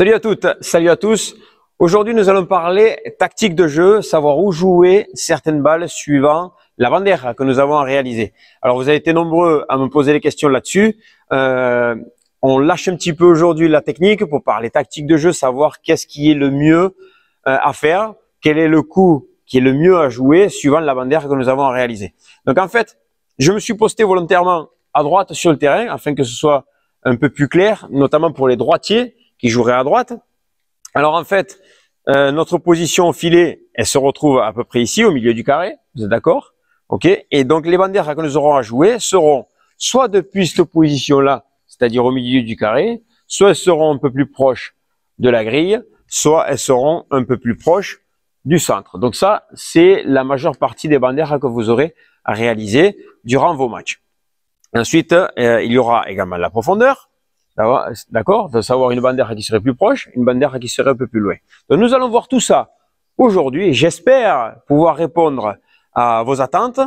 Salut à toutes, salut à tous. Aujourd'hui, nous allons parler tactique de jeu, savoir où jouer certaines balles suivant la d'air que nous avons réaliser. Alors, vous avez été nombreux à me poser des questions là-dessus. Euh, on lâche un petit peu aujourd'hui la technique pour parler tactique de jeu, savoir qu'est-ce qui est le mieux euh, à faire, quel est le coup qui est le mieux à jouer suivant la d'air que nous avons réalisée. Donc, en fait, je me suis posté volontairement à droite sur le terrain afin que ce soit un peu plus clair, notamment pour les droitiers qui jouerait à droite. Alors en fait, euh, notre position au filet, elle se retrouve à peu près ici, au milieu du carré, vous êtes d'accord Ok Et donc les bandères que nous aurons à jouer seront soit depuis cette position-là, c'est-à-dire au milieu du carré, soit elles seront un peu plus proches de la grille, soit elles seront un peu plus proches du centre. Donc ça, c'est la majeure partie des bandères que vous aurez à réaliser durant vos matchs. Ensuite, euh, il y aura également la profondeur, D'accord De savoir une d'air qui serait plus proche, une à qui serait un peu plus loin. Donc nous allons voir tout ça aujourd'hui. J'espère pouvoir répondre à vos attentes.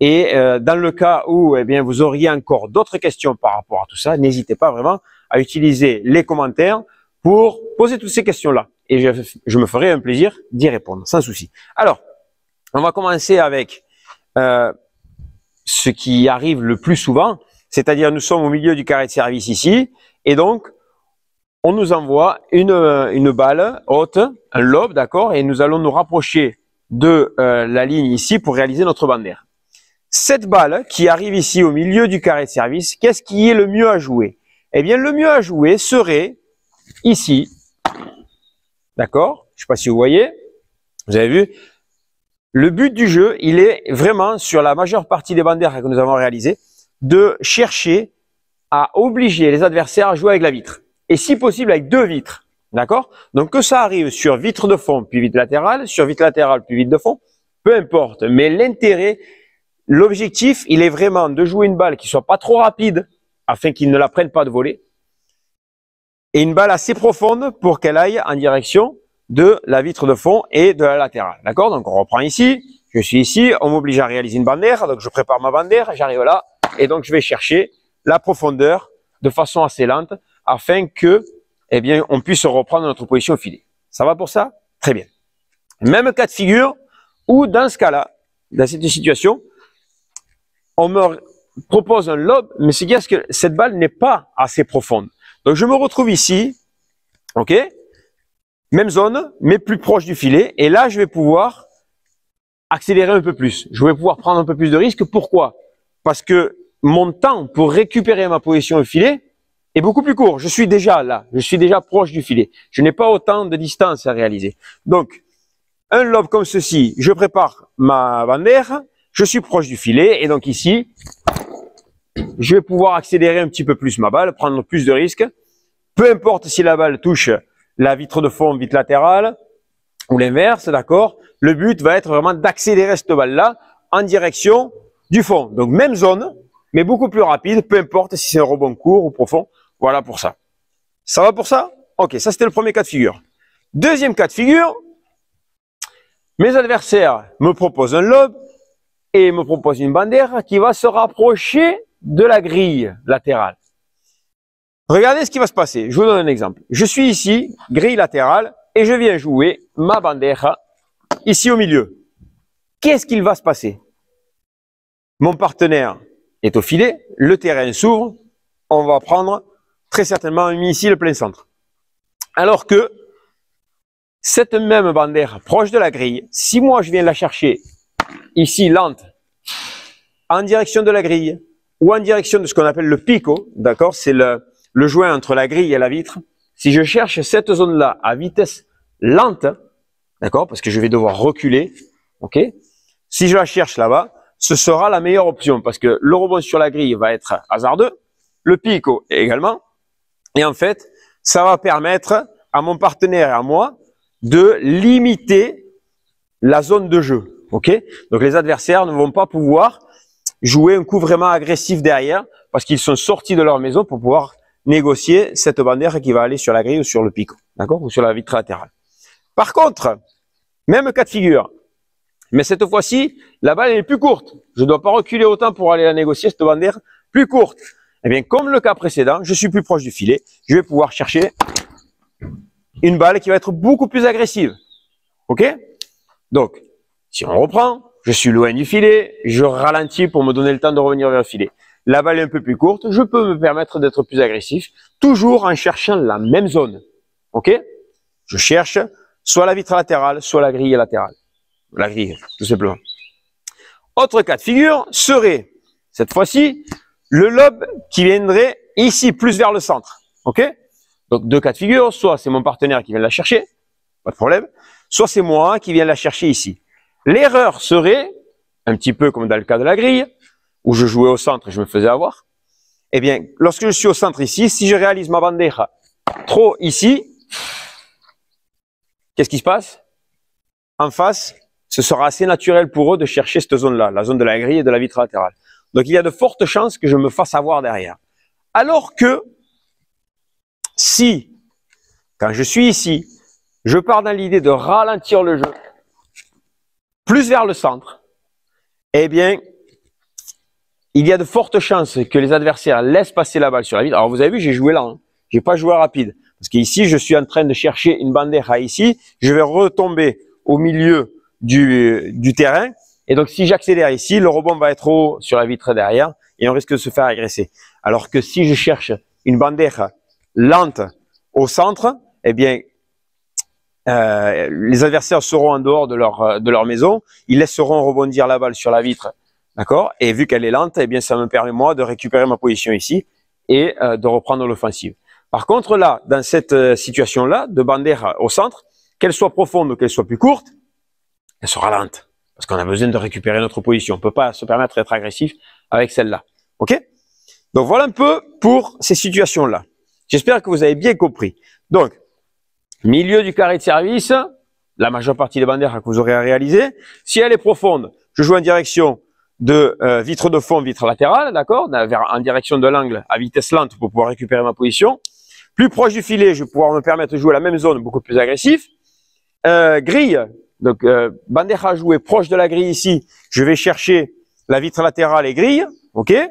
Et euh, dans le cas où eh bien, vous auriez encore d'autres questions par rapport à tout ça, n'hésitez pas vraiment à utiliser les commentaires pour poser toutes ces questions-là. Et je, me ferai un plaisir d'y répondre, sans souci. Alors, on va commencer avec euh, ce qui arrive le plus souvent, c'est-à-dire nous sommes au milieu du carré de service ici, et donc, on nous envoie euh, une, balle haute, un lobe, d'accord, et nous allons nous rapprocher de euh, la ligne ici pour réaliser notre bandère. Cette balle qui arrive ici au milieu du carré de service, qu'est-ce qui est le mieux à jouer Eh bien, le mieux à jouer serait ici, d'accord Je ne sais pas si vous voyez, vous avez vu Le but du jeu, il est vraiment sur la majeure partie des bandères que nous avons réalisées, de chercher à obliger les adversaires à jouer avec la vitre. Et si possible avec deux vitres. D'accord Donc que ça arrive sur vitre de fond puis vitre latérale, sur vitre latérale puis vitre de fond, peu importe. Mais l'intérêt, l'objectif, il est vraiment de jouer une balle qui soit pas trop rapide afin qu'ils ne la prennent pas de volée Et une balle assez profonde pour qu'elle aille en direction de la vitre de fond et de la latérale. D'accord Donc on reprend ici, je suis ici, on m'oblige à réaliser une d'air, donc je prépare ma d'air, j'arrive là, et donc je vais chercher la profondeur de façon assez lente afin que, eh bien, on puisse reprendre notre position au filet. Ça va pour ça? Très bien. Même cas de figure où, dans ce cas-là, dans cette situation, on me propose un lobe, mais c'est bien que cette balle n'est pas assez profonde. Donc, je me retrouve ici, ok? Même zone, mais plus proche du filet. Et là, je vais pouvoir accélérer un peu plus. Je vais pouvoir prendre un peu plus de risques. Pourquoi? Parce que mon temps pour récupérer ma position au filet est beaucoup plus court. Je suis déjà là, je suis déjà proche du filet. Je n'ai pas autant de distance à réaliser. Donc, un lob comme ceci, je prépare ma bandère, je suis proche du filet, et donc ici, je vais pouvoir accélérer un petit peu plus ma balle, prendre plus de risques. Peu importe si la balle touche la vitre de fond, vitre latérale, ou l'inverse, d'accord Le but va être vraiment d'accélérer cette balle-là en direction du fond. Donc, même zone, mais beaucoup plus rapide, peu importe si c'est un rebond court ou profond. Voilà pour ça. Ça va pour ça Ok, ça c'était le premier cas de figure. Deuxième cas de figure, mes adversaires me proposent un lob et me proposent une bandeira qui va se rapprocher de la grille latérale. Regardez ce qui va se passer. Je vous donne un exemple. Je suis ici, grille latérale, et je viens jouer ma bandera ici au milieu. Qu'est-ce qu'il va se passer Mon partenaire est au filet, le terrain s'ouvre, on va prendre très certainement un missile plein centre. Alors que cette même bandère proche de la grille, si moi je viens la chercher ici lente, en direction de la grille, ou en direction de ce qu'on appelle le picot, d'accord, c'est le, le joint entre la grille et la vitre, si je cherche cette zone-là à vitesse lente, d'accord, parce que je vais devoir reculer, ok, si je la cherche là-bas, ce sera la meilleure option parce que le rebond sur la grille va être hasardeux, le pico également. Et en fait, ça va permettre à mon partenaire et à moi de limiter la zone de jeu. Ok Donc les adversaires ne vont pas pouvoir jouer un coup vraiment agressif derrière parce qu'ils sont sortis de leur maison pour pouvoir négocier cette bannière qui va aller sur la grille ou sur le pico, d'accord Ou sur la vitre latérale. Par contre, même cas de figure, mais cette fois-ci, la balle est plus courte. Je ne dois pas reculer autant pour aller la négocier, cette est plus courte. Eh bien, comme le cas précédent, je suis plus proche du filet. Je vais pouvoir chercher une balle qui va être beaucoup plus agressive. OK Donc, si on reprend, je suis loin du filet, je ralentis pour me donner le temps de revenir vers le filet. La balle est un peu plus courte, je peux me permettre d'être plus agressif, toujours en cherchant la même zone. OK Je cherche soit la vitre latérale, soit la grille latérale la grille, tout simplement. Autre cas de figure serait, cette fois-ci, le lobe qui viendrait ici, plus vers le centre. OK Donc, deux cas de figure. Soit c'est mon partenaire qui vient la chercher, pas de problème. Soit c'est moi qui viens la chercher ici. L'erreur serait, un petit peu comme dans le cas de la grille, où je jouais au centre et je me faisais avoir. Eh bien, lorsque je suis au centre ici, si je réalise ma bandeja trop ici, qu'est-ce qui se passe En face, ce sera assez naturel pour eux de chercher cette zone-là, la zone de la grille et de la vitre latérale. Donc il y a de fortes chances que je me fasse avoir derrière. Alors que si, quand je suis ici, je pars dans l'idée de ralentir le jeu, plus vers le centre, eh bien, il y a de fortes chances que les adversaires laissent passer la balle sur la vitre. Alors vous avez vu, j'ai joué lent, Je hein. j'ai pas joué rapide. Parce qu'ici, je suis en train de chercher une bandeira ici, je vais retomber au milieu du, du terrain. Et donc, si j'accélère ici, le rebond va être haut sur la vitre derrière et on risque de se faire agresser. Alors que si je cherche une bandeira lente au centre, eh bien, euh, les adversaires seront en dehors de leur, de leur maison. Ils laisseront rebondir la balle sur la vitre. D'accord Et vu qu'elle est lente, eh bien, ça me permet, moi, de récupérer ma position ici et euh, de reprendre l'offensive. Par contre, là, dans cette euh, situation-là, de bandeira au centre, qu'elle soit profonde ou qu'elle soit plus courte, elle sera lente, Parce qu'on a besoin de récupérer notre position. On ne peut pas se permettre d'être agressif avec celle-là. OK Donc voilà un peu pour ces situations-là. J'espère que vous avez bien compris. Donc, milieu du carré de service, la majeure partie des bandières que vous aurez à réaliser. Si elle est profonde, je joue en direction de euh, vitre de fond, vitre latérale, d'accord En direction de l'angle à vitesse lente pour pouvoir récupérer ma position. Plus proche du filet, je vais pouvoir me permettre de jouer à la même zone, beaucoup plus agressif. Euh, grille, donc, euh, à jouer proche de la grille ici, je vais chercher la vitre latérale et grille, ok euh,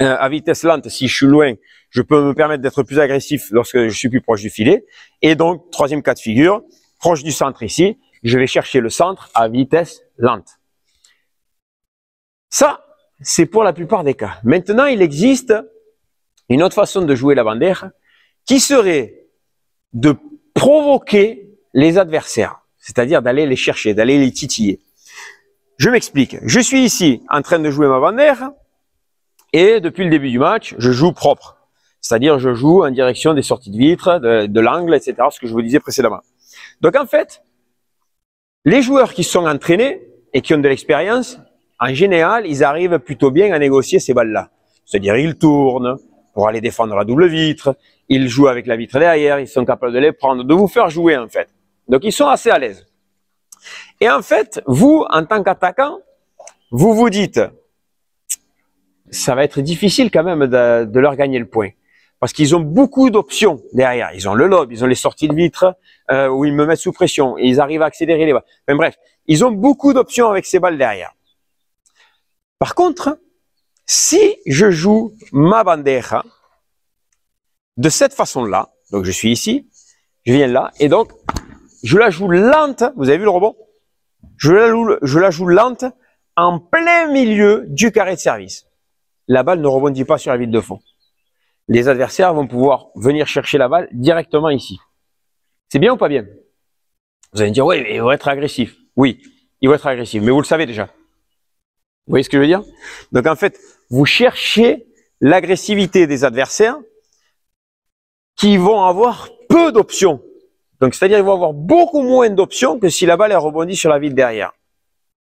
À vitesse lente, si je suis loin, je peux me permettre d'être plus agressif lorsque je suis plus proche du filet. Et donc, troisième cas de figure, proche du centre ici, je vais chercher le centre à vitesse lente. Ça, c'est pour la plupart des cas. Maintenant, il existe une autre façon de jouer la bandeira qui serait de provoquer les adversaires c'est-à-dire d'aller les chercher, d'aller les titiller. Je m'explique. Je suis ici en train de jouer ma bandère et depuis le début du match, je joue propre. C'est-à-dire je joue en direction des sorties de vitres, de, de l'angle, etc. Ce que je vous disais précédemment. Donc en fait, les joueurs qui sont entraînés et qui ont de l'expérience, en général, ils arrivent plutôt bien à négocier ces balles-là. C'est-à-dire ils tournent pour aller défendre la double vitre, ils jouent avec la vitre derrière, ils sont capables de les prendre, de vous faire jouer en fait. Donc ils sont assez à l'aise. Et en fait, vous, en tant qu'attaquant, vous vous dites, ça va être difficile quand même de, leur gagner le point. Parce qu'ils ont beaucoup d'options derrière. Ils ont le lob, ils ont les sorties de vitre euh, où ils me mettent sous pression, et ils arrivent à accélérer les balles. Mais bref, ils ont beaucoup d'options avec ces balles derrière. Par contre, si je joue ma bandeja de cette façon-là, donc je suis ici, je viens là, et donc je la joue lente. Vous avez vu le rebond je la, joue, lente en plein milieu du carré de service. La balle ne rebondit pas sur la ville de fond. Les adversaires vont pouvoir venir chercher la balle directement ici. C'est bien ou pas bien Vous allez me dire, oui, mais ils vont être agressif. Oui, il va être agressif, mais vous le savez déjà. Vous voyez ce que je veux dire Donc en fait, vous cherchez l'agressivité des adversaires qui vont avoir peu d'options donc, c'est-à-dire qu'ils vont avoir beaucoup moins d'options que si la balle rebondit sur la ville derrière.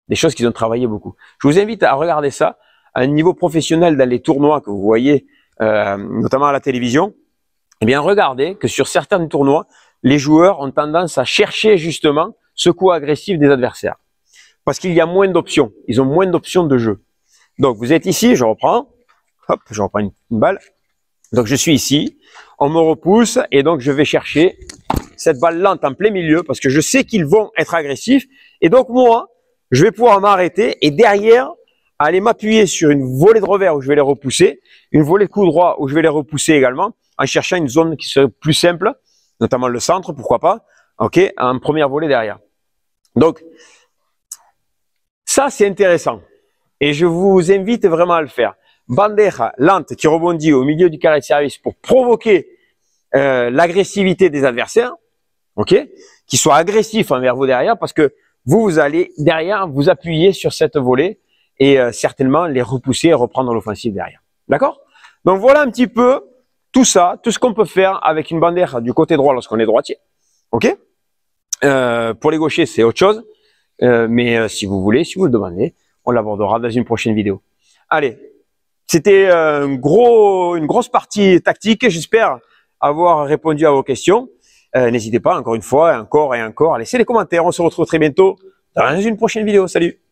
Des choses qu'ils ont travaillé beaucoup. Je vous invite à regarder ça à un niveau professionnel dans les tournois que vous voyez, euh, notamment à la télévision. Eh bien, regardez que sur certains tournois, les joueurs ont tendance à chercher justement ce coup agressif des adversaires. Parce qu'il y a moins d'options. Ils ont moins d'options de jeu. Donc, vous êtes ici, je reprends. Hop, je reprends une balle. Donc je suis ici, on me repousse et donc je vais chercher cette balle lente en plein milieu parce que je sais qu'ils vont être agressifs et donc moi, je vais pouvoir m'arrêter et derrière aller m'appuyer sur une volée de revers où je vais les repousser, une volée de coup droit où je vais les repousser également en cherchant une zone qui serait plus simple, notamment le centre, pourquoi pas, ok, en première volée derrière. Donc ça c'est intéressant et je vous invite vraiment à le faire. Bandeja lente qui rebondit au milieu du carré de service pour provoquer euh, l'agressivité des adversaires, ok, qui soient agressifs envers vous derrière, parce que vous, allez derrière vous appuyer sur cette volée et euh, certainement les repousser et reprendre l'offensive derrière. D'accord Donc voilà un petit peu tout ça, tout ce qu'on peut faire avec une bandeja du côté droit lorsqu'on est droitier. Ok euh, Pour les gauchers, c'est autre chose. mais si vous voulez, si vous le demandez, on l'abordera dans une prochaine vidéo. Allez, c'était un gros, une grosse partie tactique. J'espère avoir répondu à vos questions. Euh, n'hésitez pas, encore une fois, encore et encore, à laisser les commentaires. On se retrouve très bientôt dans une prochaine vidéo. Salut